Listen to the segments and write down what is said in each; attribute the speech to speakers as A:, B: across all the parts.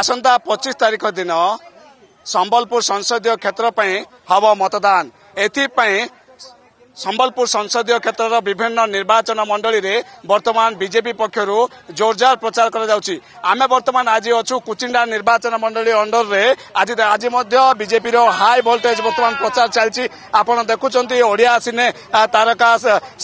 A: ଆସନ୍ତା ପଚିଶ ତାରିଖ ଦିନ ସମ୍ବଲପୁର ସଂସଦୀୟ କ୍ଷେତ୍ର ପାଇଁ ହେବ ମତଦାନ ଏଥିପାଇଁ ସମ୍ବଲପୁର ସଂସଦୀୟ କ୍ଷେତ୍ରର ବିଭିନ୍ନ ନିର୍ବାଚନ ମଣ୍ଡଳୀରେ ବର୍ତ୍ତମାନ ବିଜେପି ପକ୍ଷରୁ ଜୋରଜାର ପ୍ରଚାର କରାଯାଉଛି ଆମେ ବର୍ତ୍ତମାନ ଆଜି ଅଛୁ କୁଚିଣ୍ଡା ନିର୍ବାଚନ ମଣ୍ଡଳୀ ଅଣ୍ଡରରେ ଆଜି ଆଜି ମଧ୍ୟ ବିଜେପିର ହାଇ ଭୋଲ୍ଟେଜ୍ ବର୍ତ୍ତମାନ ପ୍ରଚାର ଚାଲିଛି ଆପଣ ଦେଖୁଛନ୍ତି ଓଡ଼ିଆ ସିନେ ତାରକା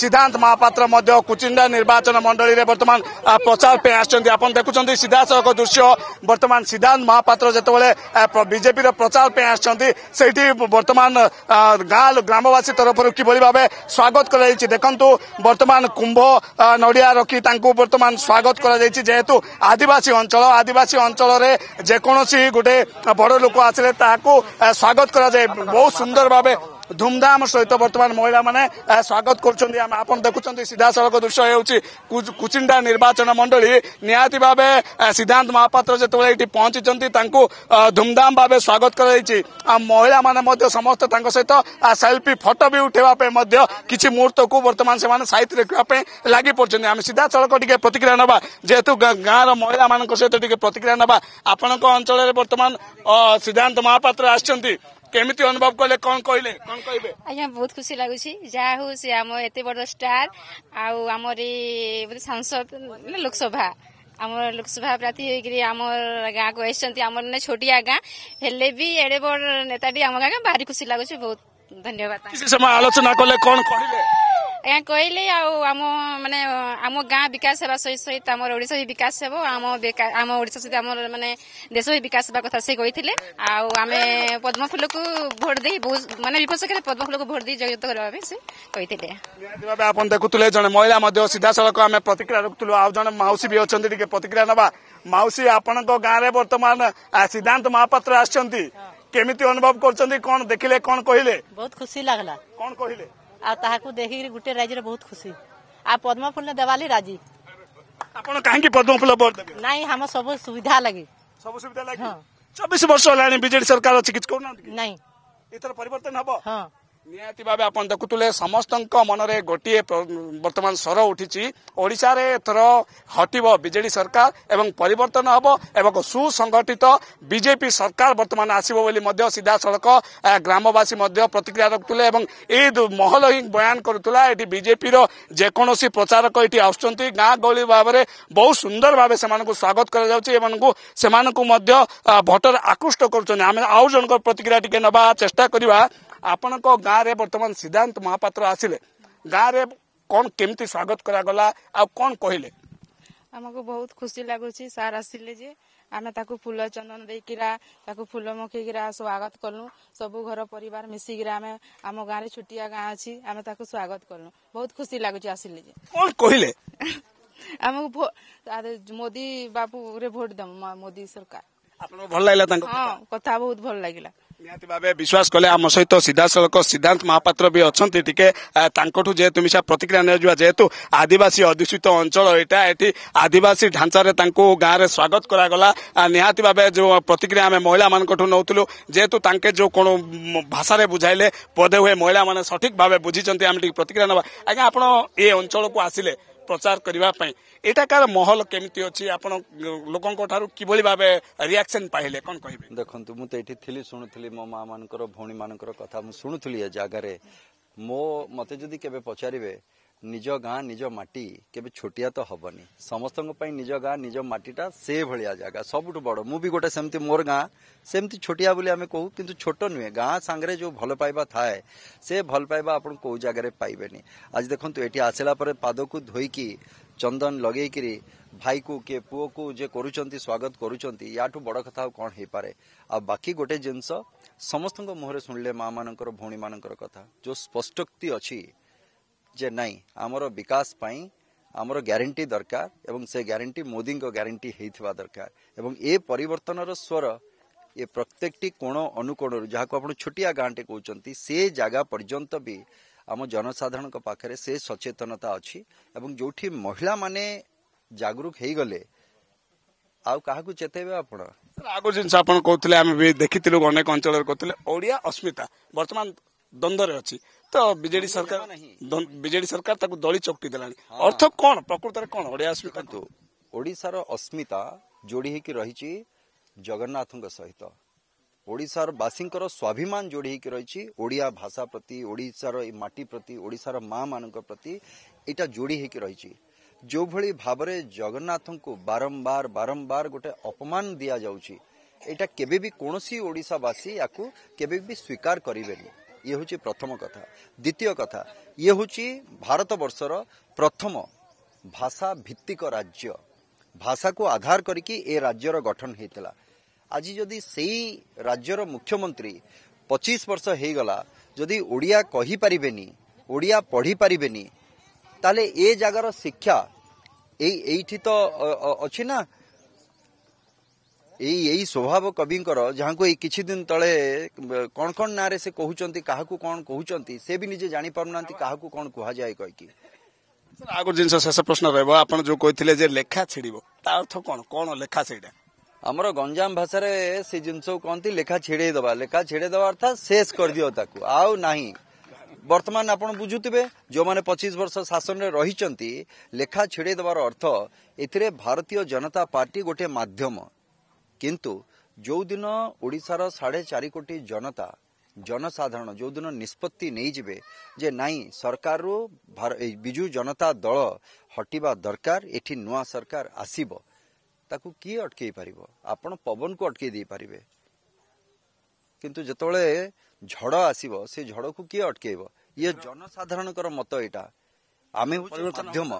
A: ସିଦ୍ଧାନ୍ତ ମହାପାତ୍ର ମଧ୍ୟ କୁଚିଣ୍ଡା ନିର୍ବାଚନ ମଣ୍ଡଳୀରେ ବର୍ତ୍ତମାନ ପ୍ରଚାର ପାଇଁ ଆସିଛନ୍ତି ଆପଣ ଦେଖୁଛନ୍ତି ସିଧାସଳଖ ଦୃଶ୍ୟ ବର୍ତ୍ତମାନ ସିଦ୍ଧାନ୍ତ ମହାପାତ୍ର ଯେତେବେଳେ ବିଜେପିର ପ୍ରଚାର ପାଇଁ ଆସିଛନ୍ତି ସେଇଠି ବର୍ତ୍ତମାନ ଗାଁ ଗ୍ରାମବାସୀ ତରଫରୁ କିଭଳି ଭାବେ ଭାବେ ସ୍ୱାଗତ କରାଯାଇଛି ଦେଖନ୍ତୁ ବର୍ତ୍ତମାନ କୁମ୍ଭ ନଡ଼ିଆ ରଖି ତାଙ୍କୁ ବର୍ତ୍ତମାନ ସ୍ୱାଗତ କରାଯାଇଛି ଯେହେତୁ ଆଦିବାସୀ ଅଞ୍ଚଳ ଆଦିବାସୀ ଅଞ୍ଚଳରେ ଯେକୌଣସି ଗୋଟେ ବଡ଼ ଲୋକ ଆସିଲେ ତାହାକୁ ସ୍ୱାଗତ କରାଯାଏ ବହୁତ ସୁନ୍ଦର ଭାବେ ଧୁମଧାମ ସହିତ ବର୍ତ୍ତମାନ ମହିଳାମାନେ ସ୍ୱାଗତ କରୁଛନ୍ତି ଆମେ ଆପଣ ଦେଖୁଛନ୍ତି ସିଧାସଳଖ ଦୃଶ୍ୟ ହେଉଛି କୁଚିଣ୍ଡା ନିର୍ବାଚନ ମଣ୍ଡଳୀ ନିହାତି ଭାବେ ସିଦ୍ଧାନ୍ତ ମହାପାତ୍ର ଯେତେବେଳେ ଏଠି ପହଞ୍ଚିଛନ୍ତି ତାଙ୍କୁ ଧୁମଧାମ ଭାବେ ସ୍ୱାଗତ କରାଯାଇଛି ଆଉ ମହିଳାମାନେ ମଧ୍ୟ ସମସ୍ତେ ତାଙ୍କ ସହିତ ସେଲ୍ଫି ଫଟୋ ବି ଉଠାଇବା ପାଇଁ ମଧ୍ୟ କିଛି ମୁହୂର୍ତ୍ତକୁ ବର୍ତ୍ତମାନ ସେମାନେ ସାଇତି ରଖିବା ପାଇଁ ଲାଗି ପଡୁଛନ୍ତି ଆମେ ସିଧାସଳଖ ଟିକେ ପ୍ରତିକ୍ରିୟା ନେବା ଯେହେତୁ ଗାଁର ମହିଳାମାନଙ୍କ ସହିତ ଟିକେ ପ୍ରତିକ୍ରିୟା ନେବା ଆପଣଙ୍କ ଅଞ୍ଚଳରେ ବର୍ତ୍ତମାନ ସିଦ୍ଧାନ୍ତ ମହାପାତ୍ର ଆସିଛନ୍ତି কেমিতি অনুভব কলে কোন কইলে কোন কইবে আজ্ঞা বহুত খুশি লাগুছি যা হউ সে আমো এতে বড় স্টার আউ আমরি সাংসদ লোকসভা আমার লোকসভা প্রার্থী হয়ে আমার গাঁকু আসছেন আমার না ছোটিয়া গাঁ হলে বি এড়ে বড় নেতাটি আমার গাঁ ভারি খুশি লাগুছে বহুত ধন্যবাদ কিছু সময় আলোচনা কলে কোন কইলে ଏହା କହିଲି ଆଉ ଆମ ମାନେ ଆମ ଗାଁ ବିକାଶ ହେବା ସହିତ ସହିତ ଆମର ଓଡ଼ିଶା ବି ବିକାଶ ହେବ ଆମ ଆମ ଓଡ଼ିଶା ସହିତ ଆମର ମାନେ ଦେଶ ବି ବିକାଶ ହେବା କଥା ସେ କହିଥିଲେ ଆଉ ଆମେ ପଦ୍ମଫୁଲକୁ ଭୋଟ ଦେଇ ବହୁତ ମାନେ ବିପକ୍ଷରେ ପଦ୍ମଫୁଲକୁ ଭୋଟ ଦେଇ ଜୟଯୁକ୍ତ କରିବା ପାଇଁ ସେ କହିଥିଲେ ଭାବେ ଆପଣ ଦେଖୁଥିଲେ ଜଣେ ମହିଳା ମଧ୍ୟ ସିଧାସଳଖ ଆମେ ପ୍ରତିକ୍ରିୟା ରଖୁଥିଲୁ ଆଉ ଜଣେ ମାଉସୀ ବି ଅଛନ୍ତି ଟିକେ ପ୍ରତିକ୍ରିୟା ନେବା ମାଉସୀ ଆପଣଙ୍କ ଗାଁରେ ବର୍ତ୍ତମାନ ସିଦ୍ଧାନ୍ତ ମହାପାତ୍ର ଆସିଛନ୍ତି କେମିତି ଅନୁଭବ କରୁଛନ୍ତି କଣ ଦେଖିଲେ କଣ କହିଲେ
B: ବହୁତ ଖୁସି ଲାଗିଲା କଣ କହିଲେ ଆଉ ତାହାକୁ ଦେଖିକିରି ଗୋଟେ ରାଜ୍ୟରେ ବହୁତ ଖୁସି ଆଉ ପଦ୍ମ ଫୁଲ ଦେବାଲି ରାଜି ଆପଣ କାହିଁକି ପଦ୍ମ ଫୁଲ ଭୋଟ ଦେବେ ନାଇଁ ଆମ ସବୁ ସୁବିଧା ଲାଗି ସବୁ ସୁବିଧା ଲାଗି
A: ଚବିଶ ବର୍ଷ ହେଲାଣି ବିଜେଡି ସରକାର ଅଛି କିଛି କହୁନାହାନ୍ତି
B: ନାଇଁ ଏଥର ପରିବର୍ତ୍ତନ ହବ ହଁ
A: ନିହାତି ଭାବେ ଆପଣ ଦେଖୁଥିଲେ ସମସ୍ତଙ୍କ ମନରେ ଗୋଟିଏ ବର୍ତ୍ତମାନ ସ୍ୱର ଉଠିଛି ଓଡ଼ିଶାରେ ଏଥର ହଟିବ ବିଜେଡ଼ି ସରକାର ଏବଂ ପରିବର୍ତ୍ତନ ହେବ ଏବଂ ସୁସଂଗଠିତ ବିଜେପି ସରକାର ବର୍ତ୍ତମାନ ଆସିବ ବୋଲି ମଧ୍ୟ ସିଧାସଳଖ ଗ୍ରାମବାସୀ ମଧ୍ୟ ପ୍ରତିକ୍ରିୟା ରଖୁଥିଲେ ଏବଂ ଏଇ ମହଲ ହିଁ ବୟାନ କରୁଥିଲା ଏଠି ବିଜେପିର ଯେକୌଣସି ପ୍ରଚାରକ ଏଠି ଆସୁଛନ୍ତି ଗାଁ ଗହଳି ଭାବରେ ବହୁତ ସୁନ୍ଦର ଭାବେ ସେମାନଙ୍କୁ ସ୍ୱାଗତ କରାଯାଉଛି ଏମାନଙ୍କୁ ସେମାନଙ୍କୁ ମଧ୍ୟ ଭୋଟର ଆକୃଷ୍ଟ କରୁଛନ୍ତି ଆମେ ଆଉ ଜଣଙ୍କ ପ୍ରତିକ୍ରିୟା ଟିକେ ନେବା ଚେଷ୍ଟା କରିବା ଆପଣଙ୍କ ଗାଁରେ ବର୍ତ୍ତମାନ ସିଦ୍ଧାନ୍ତ ମହାପାତ୍ର ଆସିଲେ ଗାଁରେ କ'ଣ କେମିତି ସ୍ୱାଗତ କରାଗଲା ଆଉ କ'ଣ କହିଲେ ଆମକୁ ବହୁତ ଖୁସି ଲାଗୁଛି ସାର୍ ଆସିଲେ ଯେ ଆମେ ତାକୁ ଫୁଲ ଚନ୍ଦନ ଦେଇକିରା ତାକୁ ଫୁଲ ମଖେଇକିରା ସ୍ୱାଗତ କଲୁ ସବୁ ଘର ପରିବାର ମିଶିକିରା ଆମେ ଆମ ଗାଁରେ ଛୁଟିଆ ଗାଁ ଅଛି ଆମେ ତାକୁ ସ୍ୱାଗତ କଲୁ ବହୁତ ଖୁସି ଲାଗୁଛି ଆସିଲେ ଯେ କ'ଣ କହିଲେ ଆମକୁ ମୋଦି ବାବୁରେ ଭୋଟ ଦେବ ମୋଦି ସରକାର ଭଲ ଲାଗିଲା ହଁ କଥା ବହୁତ ଭଲ ଲାଗିଲା ନିହାତି ଭାବେ ବିଶ୍ୱାସ କଲେ ଆମ ସହିତ ସିଧାସଳଖ ସିଦ୍ଧାନ୍ତ ମହାପାତ୍ର ବି ଅଛନ୍ତି ଟିକେ ତାଙ୍କଠୁ ଯେହେତୁ ମିଶା ପ୍ରତିକ୍ରିୟା ନିଆଯିବା ଯେହେତୁ ଆଦିବାସୀ ଅଧିଷ୍ଠିତ ଅଞ୍ଚଳ ଏଇଟା ଏଠି ଆଦିବାସୀ ଢାଞ୍ଚାରେ ତାଙ୍କୁ ଗାଁରେ ସ୍ୱାଗତ କରାଗଲା ନିହାତି ଭାବେ ଯେଉଁ ପ୍ରତିକ୍ରିୟା ଆମେ ମହିଳାମାନଙ୍କଠୁ ନେଉଥିଲୁ ଯେହେତୁ ତାଙ୍କେ ଯେଉଁ କ'ଣ ଭାଷାରେ ବୁଝାଇଲେ ବୋଧେ ହୁଏ ମହିଳାମାନେ ସଠିକ୍ ଭାବେ ବୁଝିଛନ୍ତି ଆମେ ଟିକେ ପ୍ରତିକ୍ରିୟା ନେବା ଆଜ୍ଞା ଆପଣ ଏ ଅଞ୍ଚଳକୁ ଆସିଲେ ପ୍ରଚାର କରିବା ପାଇଁ ଏଇଟାକାର ମହଲ କେମିତି ଅଛି ଆପଣ ଲୋକଙ୍କ ଠାରୁ କିଭଳି ଭାବେ ରିଆକ୍ସନ୍ ପାଇଲେ କ'ଣ କହିବେ
B: ଦେଖନ୍ତୁ ମୁଁ ତ ଏଠି ଥିଲି ଶୁଣୁଥିଲି ମୋ ମା ମାନଙ୍କର ଭଉଣୀ ମାନଙ୍କର କଥା ମୁଁ ଶୁଣୁଥିଲି ଏ ଜାଗାରେ ମୋ ମତେ ଯଦି କେବେ ପଚାରିବେ ନିଜ ଗାଁ ନିଜ ମାଟି କେବେ ଛୋଟିଆ ତ ହବନି ସମସ୍ତଙ୍କ ପାଇଁ ନିଜ ଗାଁ ନିଜ ମାଟିଟା ସେଭଳିଆ ଜାଗା ସବୁଠୁ ବଡ଼ ମୁଁ ବି ଗୋଟେ ସେମିତି ମୋର ଗାଁ ସେମିତି ଛୋଟିଆ ବୋଲି ଆମେ କହୁ କିନ୍ତୁ ଛୋଟ ନୁହେଁ ଗାଁ ସାଙ୍ଗରେ ଯେଉଁ ଭଲ ପାଇବା ଥାଏ ସେ ଭଲ ପାଇବା ଆପଣ କେଉଁ ଜାଗାରେ ପାଇବେନି ଆଜି ଦେଖନ୍ତୁ ଏଠି ଆସିଲା ପରେ ପାଦକୁ ଧୋଇକି ଚନ୍ଦନ ଲଗେଇକିରି ଭାଇକୁ କିଏ ପୁଅକୁ ଯିଏ କରୁଛନ୍ତି ସ୍ୱାଗତ କରୁଛନ୍ତି ୟାଠୁ ବଡ଼ କଥା ଆଉ କ'ଣ ହେଇପାରେ ଆଉ ବାକି ଗୋଟେ ଜିନିଷ ସମସ୍ତଙ୍କ ମୁହଁରେ ଶୁଣିଲେ ମାଆମାନଙ୍କର ଭଉଣୀମାନଙ୍କର କଥା ଯେଉଁ ସ୍ପଷ୍ଟୋକ୍ତି ଅଛି जे नहीं आमर विकास आमर ग्यारंटी दरकार से ग्यारंटी मोदी ग्यारंटी होता दरकार ए पर स्वर ये प्रत्येक कोण अनुकोण जहाँ को आप छोटिया गाँ टे कौन से जगह पर्यत भी आम जनसाधारण पाखे से सचेतनता अच्छी जो महिला मैंने जगरूक हो गले आगे चेतवे
A: आगे जिन कहते हैं देखी अनेक अंचल कहते
B: अस्मिता बर्तमान ଦ୍ୱନ୍ଦ୍ୱରେ ଅଛି ତ ବିଜେଡି ସରକାର ବିଜେଡି ସରକାର ତାକୁ ଦଳି ଚକଟି ଦେଲାଣି ଅର୍ଥ କଣ ପ୍ରକୃତରେ କଣ ଓଡ଼ିଆ ଅସ୍ମିତା ଓଡ଼ିଶାର ଅସ୍ମିତା ଯୋଡ଼ି ହେଇକି ରହିଛି ଜଗନ୍ନାଥଙ୍କ ସହିତ ଓଡ଼ିଶାର ବାସୀଙ୍କର ସ୍ୱାଭିମାନ ଯୋଡ଼ି ହେଇକି ରହିଛି ଓଡ଼ିଆ ଭାଷା ପ୍ରତି ଓଡ଼ିଶାର ଏଇ ମାଟି ପ୍ରତି ଓଡ଼ିଶାର ମା ମାନଙ୍କ ପ୍ରତି ଏଇଟା ଯୋଡ଼ି ହେଇକି ରହିଛି ଯେଉଁଭଳି ଭାବରେ ଜଗନ୍ନାଥଙ୍କୁ ବାରମ୍ବାର ବାରମ୍ବାର ଗୋଟେ ଅପମାନ ଦିଆଯାଉଛି ଏଇଟା କେବେ ବି କୌଣସି ଓଡ଼ିଶାବାସୀ ୟାକୁ କେବେ ବି ସ୍ୱୀକାର କରିବେନି ଇଏ ହେଉଛି ପ୍ରଥମ କଥା ଦ୍ୱିତୀୟ କଥା ଇଏ ହେଉଛି ଭାରତବର୍ଷର ପ୍ରଥମ ଭାଷା ଭିତ୍ତିକ ରାଜ୍ୟ ଭାଷାକୁ ଆଧାର କରିକି ଏ ରାଜ୍ୟର ଗଠନ ହୋଇଥିଲା ଆଜି ଯଦି ସେଇ ରାଜ୍ୟର ମୁଖ୍ୟମନ୍ତ୍ରୀ ପଚିଶ ବର୍ଷ ହୋଇଗଲା ଯଦି ଓଡ଼ିଆ କହିପାରିବେନି ଓଡ଼ିଆ ପଢ଼ିପାରିବେନି ତାହେଲେ ଏ ଜାଗାର ଶିକ୍ଷା ଏଇଠି ତ ଅଛି ନା ଏଇ ଏଇ ସ୍ୱଭାବ କବିଙ୍କର ଯାହାଙ୍କୁ ଏଇ କିଛି ଦିନ ତଳେ କଣ କଣ ନାଁରେ ସେ କହୁଛନ୍ତି କାହାକୁ କଣ କହୁଛନ୍ତି ସେ ବି ନିଜେ ଜାଣିପାରୁନାହାନ୍ତି କାହାକୁ କଣ କୁହାଯାଏ କହିକି
A: ଆଗ ଜିନିଷ ଶେଷ ପ୍ରଶ୍ନ ରହିବ ଆପଣ ଯୋଉ କହିଥିଲେ ଯେ ଲେଖା ଛିଡିବ
B: ତା ଅର୍ଥ କଣ କଣ ଲେଖା ସେଇଟା ଆମର ଗଞ୍ଜାମ ଭାଷାରେ ସେ ଜିନିଷକୁ କହନ୍ତି ଲେଖା ଛିଡେଇ ଦବା ଲେଖା ଛିଡେଇ ଦବା ଅର୍ଥାତ ଶେଷ କରିଦିଅ ତାକୁ ଆଉ ନାହିଁ ବର୍ତ୍ତମାନ ଆପଣ ବୁଝୁଥିବେ ଯେଉଁମାନେ ପଚିଶ ବର୍ଷ ଶାସନରେ ରହିଛନ୍ତି ଲେଖା ଛିଡେଇ ଦେବାର ଅର୍ଥ ଏଥିରେ ଭାରତୀୟ ଜନତା ପାର୍ଟି ଗୋଟିଏ ମାଧ୍ୟମ କିନ୍ତୁ ଯେଉଁଦିନ ଓଡ଼ିଶାର ସାଢ଼େ ଚାରି କୋଟି ଜନତା ଜନସାଧାରଣ ଯେଉଁଦିନ ନିଷ୍ପତ୍ତି ନେଇଯିବେ ଯେ ନାଇଁ ସରକାରରୁ ବିଜୁ ଜନତା ଦଳ ହଟିବା ଦରକାର ଏଠି ନୂଆ ସରକାର ଆସିବ ତାକୁ କିଏ ଅଟକେଇ ପାରିବ ଆପଣ ପବନକୁ ଅଟକେଇ ଦେଇପାରିବେ କିନ୍ତୁ ଯେତେବେଳେ ଝଡ଼ ଆସିବ ସେ ଝଡ଼କୁ କିଏ ଅଟକେଇବ ଇଏ ଜନସାଧାରଣଙ୍କର ମତ ଏଇଟା ଆମେ ହେଉଛୁ ମାଧ୍ୟମ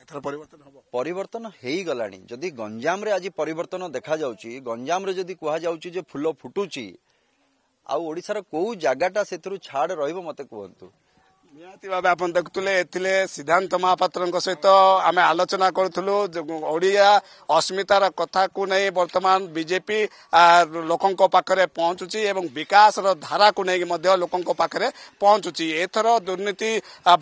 B: ପରିବର୍ତ୍ତନ ହେଇଗଲାଣି ଯଦି ଗଞ୍ଜାମରେ ଆଜି ପରିବର୍ତ୍ତନ ଦେଖାଯାଉଛି ଗଞ୍ଜାମରେ ଯଦି କୁହାଯାଉଛି ଯେ ଫୁଲ ଫୁଟୁଛି ଆଉ ଓଡ଼ିଶାର କୋଉ ଜାଗାଟା ସେଥିରୁ ଛାଡ଼ ରହିବ ମତେ କୁହନ୍ତୁ ନିହାତି ଭାବେ ଆପଣ ଦେଖୁଥିଲେ ଏଥିରେ ସିଦ୍ଧାନ୍ତ ମହାପାତ୍ରଙ୍କ ସହିତ
A: ଆମେ ଆଲୋଚନା କରୁଥିଲୁ ଓଡ଼ିଆ ଅସ୍ମିତାର କଥାକୁ ନେଇ ବର୍ତ୍ତମାନ ବିଜେପି ଲୋକଙ୍କ ପାଖରେ ପହଞ୍ଚୁଛି ଏବଂ ବିକାଶର ଧାରାକୁ ନେଇକି ମଧ୍ୟ ଲୋକଙ୍କ ପାଖରେ ପହଞ୍ଚୁଛି ଏଥର ଦୁର୍ନୀତି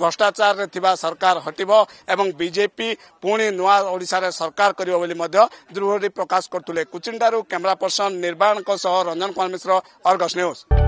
A: ଭ୍ରଷ୍ଟାଚାରରେ ଥିବା ସରକାର ହଟିବ ଏବଂ ବିଜେପି ପୁଣି ନୂଆ ଓଡ଼ିଶାରେ ସରକାର କରିବ ବୋଲି ମଧ୍ୟ ଦୃଢ଼ ପ୍ରକାଶ କରୁଥିଲେ କୁଚିଣ୍ଡାରୁ କ୍ୟାମେରା ପର୍ସନ୍ ନିର୍ବାଣଙ୍କ ସହ ରଞ୍ଜନ କୁମାର ମିଶ୍ର ଅର୍ଗସ୍ ନ୍ୟୁଜ୍